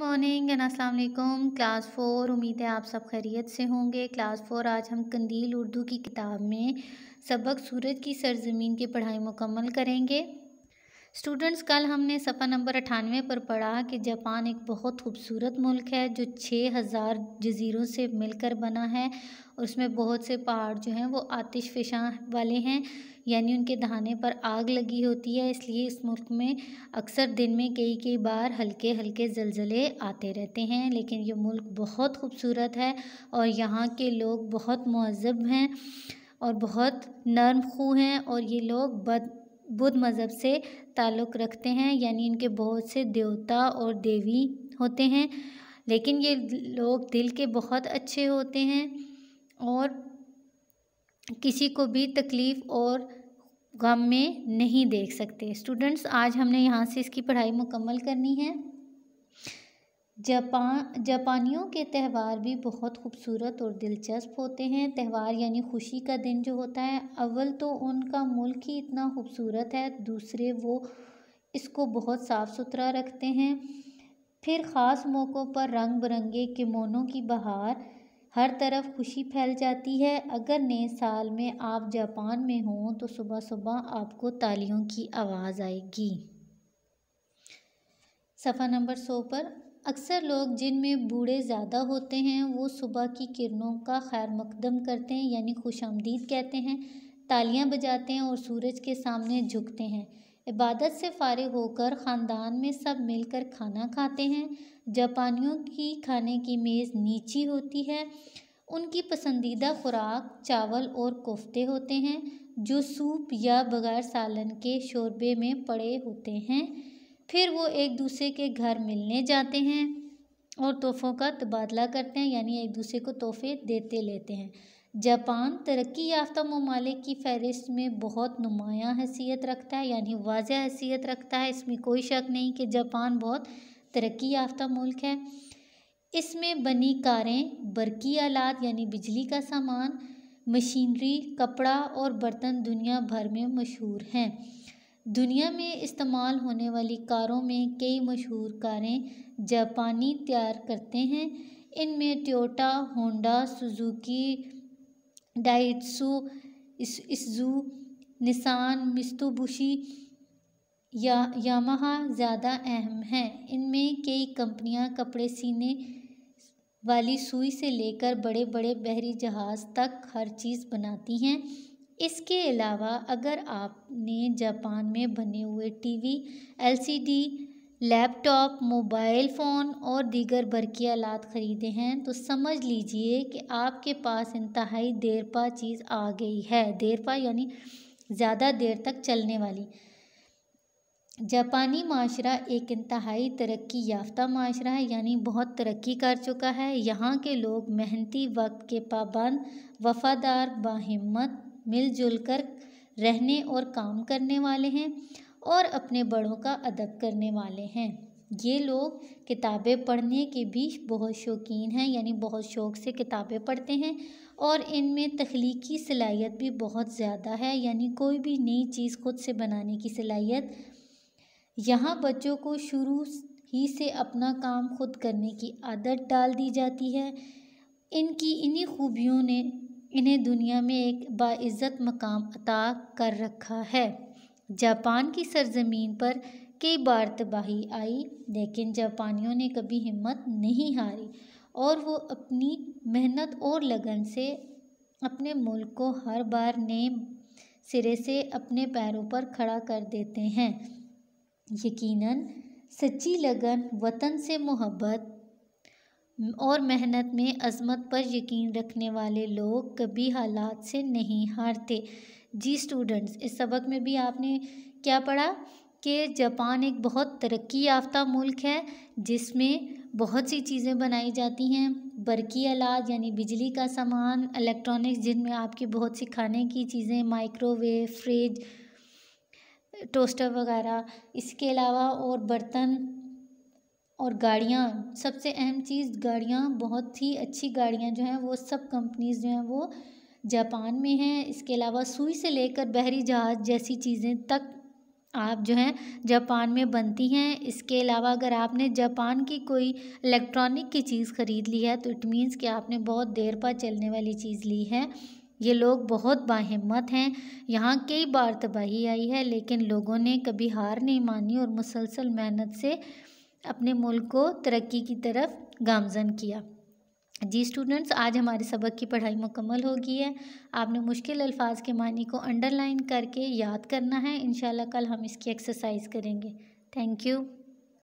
morning and अस्सलाम वालेकुम class four उम्मीद है आप सब खैरियत से होंगे क्लास फ़ोर आज हम कंदील उर्दू की किताब में सबक सूरज की सरजमीन की पढ़ाई मुकम्मल करेंगे स्टूडेंट्स कल हमने सफ़ा नंबर अठानवे पर पढ़ा कि जापान एक बहुत खूबसूरत मुल्क है जो छः हज़ार जजीरों से मिलकर बना है और उसमें बहुत से पहाड़ जो हैं वो आतिश फिशा वाले हैं यानी उनके दहाने पर आग लगी होती है इसलिए इस मुल्क में अक्सर दिन में कई कई बार हल्के हल्के जलजले आते रहते हैं लेकिन ये मुल्क बहुत खूबसूरत है और यहाँ के लोग बहुत महजब हैं और बहुत नर्म खू हैं और ये लोग बद बुद्ध मज़हब से ताल्लुक़ रखते हैं यानी इनके बहुत से देवता और देवी होते हैं लेकिन ये लोग दिल के बहुत अच्छे होते हैं और किसी को भी तकलीफ़ और गम में नहीं देख सकते स्टूडेंट्स आज हमने यहाँ से इसकी पढ़ाई मुकम्मल करनी है जापान जापानियों के त्यौहार भी बहुत खूबसूरत और दिलचस्प होते हैं त्यौहार यानी खुशी का दिन जो होता है अव्वल तो उनका मुल्क ही इतना खूबसूरत है दूसरे वो इसको बहुत साफ़ सुथरा रखते हैं फिर ख़ास मौक़ों पर रंग बिरंगे किमोनों की बहार हर तरफ खुशी फैल जाती है अगर नए साल में आप जापान में हों तो सुबह सुबह आपको तालियों की आवाज़ आएगी सफ़ा नंबर सौ पर अक्सर लोग जिनमें बूढ़े ज़्यादा होते हैं वो सुबह की किरणों का खैर मकदम करते हैं यानी खुश आमदीद कहते हैं तालियां बजाते हैं और सूरज के सामने झुकते हैं इबादत से फ़ारि होकर ख़ानदान में सब मिलकर खाना खाते हैं जापानियों की खाने की मेज़ नीची होती है उनकी पसंदीदा खुराक चावल और कोफ्ते होते हैं जो सूप या बगैर सालन के शोरबे में पड़े होते हैं फिर वो एक दूसरे के घर मिलने जाते हैं और तोहफ़ों का तबादला करते हैं यानी एक दूसरे को तोहफ़े देते लेते हैं जापान तरक्की याफ्ता ममालिक की फहरिस्त में बहुत नुमायाँ हैसियत रखता है यानी वाजह हैसियत रखता है इसमें कोई शक नहीं कि जापान बहुत तरक्की याफ्ता मुल्क है इसमें बनी कारें बरकी आलात यानी बिजली का सामान मशीनरी कपड़ा और बर्तन दुनिया भर में मशहूर हैं दुनिया में इस्तेमाल होने वाली कारों में कई मशहूर कारें जापानी तैयार करते हैं इनमें Toyota Honda Suzuki Daihatsu Isuzu Nissan Mitsubishi या यामाहा ज़्यादा अहम हैं इनमें कई कंपनियां कपड़े सीने वाली सुई से लेकर बड़े बड़े बहरी जहाज़ तक हर चीज़ बनाती हैं इसके अलावा अगर आपने जापान में बने हुए TV, LCD, laptop mobile phone और दीगर बरकी आलात ख़रीदे हैं तो समझ लीजिए कि आपके पास इंतहाई देरपा चीज़ आ गई है देरपा यानी ज़्यादा देर तक चलने वाली जापानी माशरा एक इंतहाई तरक्की याफ्ता माशरा है यानी बहुत तरक्की कर चुका है यहाँ के लोग मेहनती वक्त के पाबंद वफ़ादार बाहमत मिलजुल कर रहने और काम करने वाले हैं और अपने बड़ों का अदब करने वाले हैं ये लोग किताबें पढ़ने के भी बहुत शौकीन हैं यानी बहुत शौक़ से किताबें पढ़ते हैं और इनमें तख्लीकी सलाहियत भी बहुत ज़्यादा है यानी कोई भी नई चीज़ खुद से बनाने की सलाहियत यहाँ बच्चों को शुरू ही से अपना काम खुद करने की आदत डाल दी जाती है इनकी इन्हीं खूबियों ने इन्हें दुनिया में एक बाइज़्ज़त मकाम अता कर रखा है जापान की सरजमीन पर कई बार तबाही आई लेकिन जापानियों ने कभी हिम्मत नहीं हारी और वो अपनी मेहनत और लगन से अपने मुल्क को हर बार नए सिरे से अपने पैरों पर खड़ा कर देते हैं यकीनन सच्ची लगन वतन से मोहब्बत और मेहनत में अज़मत पर यकीन रखने वाले लोग कभी हालात से नहीं हारते जी स्टूडेंट्स इस सबक में भी आपने क्या पढ़ा कि जापान एक बहुत तरक्की याफ्ता मुल्क है जिसमें बहुत सी चीज़ें बनाई जाती हैं बरकी आलात यानी बिजली का सामान इलेक्ट्रॉनिक्स जिनमें आपकी बहुत सी खाने की चीज़ें माइक्रोवेव फ्रिज टोस्टर वगैरह इसके अलावा और बर्तन और गाड़ियाँ सबसे अहम चीज़ गाड़ियाँ बहुत ही अच्छी गाड़ियाँ जो हैं वो सब कंपनीज़ जो हैं वो जापान में हैं इसके अलावा सुई से लेकर बहरी जहाज़ जैसी चीज़ें तक आप जो हैं जापान में बनती हैं इसके अलावा अगर आपने जापान की कोई इलेक्ट्रॉनिक की चीज़ ख़रीद ली है तो इट मीन्स कि आपने बहुत देर पर चलने वाली चीज़ ली है ये लोग बहुत बाहिम्मत हैं यहाँ कई बार तबाही आई है लेकिन लोगों ने कभी हार नहीं मानी और मुसलसल मेहनत से अपने मुल्क को तरक्की की तरफ गामजन किया जी स्टूडेंट्स आज हमारे सबक की पढ़ाई मुकम्मल हो गई है आपने मुश्किल अल्फाज के मानी को अंडरलाइन करके याद करना है इन कल हम इसकी एक्सरसाइज करेंगे थैंक यू